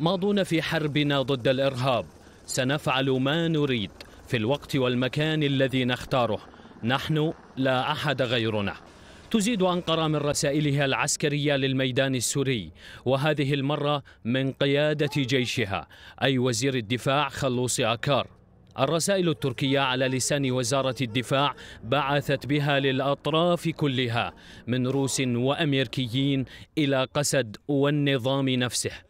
ماضون في حربنا ضد الإرهاب سنفعل ما نريد في الوقت والمكان الذي نختاره نحن لا أحد غيرنا تزيد أنقرة من رسائلها العسكرية للميدان السوري وهذه المرة من قيادة جيشها أي وزير الدفاع خلوص أكار الرسائل التركية على لسان وزارة الدفاع بعثت بها للأطراف كلها من روس وأمريكيين إلى قسد والنظام نفسه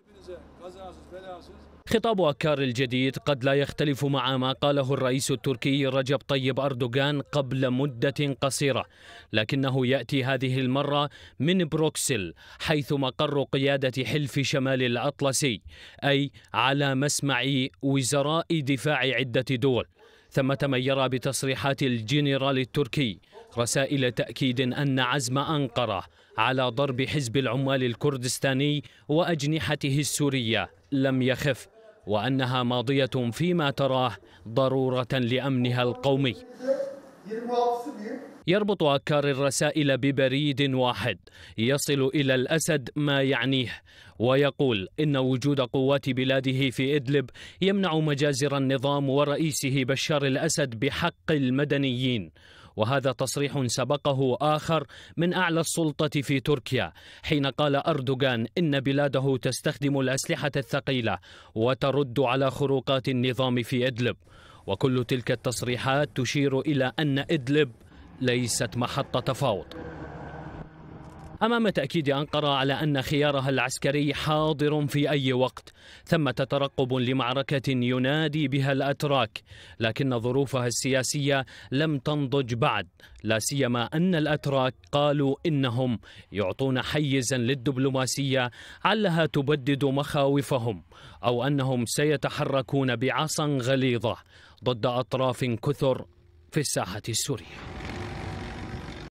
خطاب أكار الجديد قد لا يختلف مع ما قاله الرئيس التركي رجب طيب أردوغان قبل مدة قصيرة لكنه يأتي هذه المرة من بروكسل حيث مقر قيادة حلف شمال الأطلسي أي على مسمع وزراء دفاع عدة دول ثمة من يرى بتصريحات الجنرال التركي رسائل تأكيد أن عزم أنقرة على ضرب حزب العمال الكردستاني وأجنحته السورية لم يخف وأنها ماضية فيما تراه ضرورة لأمنها القومي يربط أكار الرسائل ببريد واحد يصل إلى الأسد ما يعنيه ويقول إن وجود قوات بلاده في إدلب يمنع مجازر النظام ورئيسه بشار الأسد بحق المدنيين وهذا تصريح سبقه آخر من أعلى السلطة في تركيا حين قال أردوغان إن بلاده تستخدم الأسلحة الثقيلة وترد على خروقات النظام في إدلب وكل تلك التصريحات تشير إلى أن إدلب ليست محطة تفاوض أمام تأكيد أنقرة على أن خيارها العسكري حاضر في أي وقت ثمة ترقب لمعركة ينادي بها الأتراك لكن ظروفها السياسية لم تنضج بعد لا سيما أن الأتراك قالوا إنهم يعطون حيزا للدبلوماسية علها تبدد مخاوفهم أو أنهم سيتحركون بعصا غليظة ضد أطراف كثر في الساحة السورية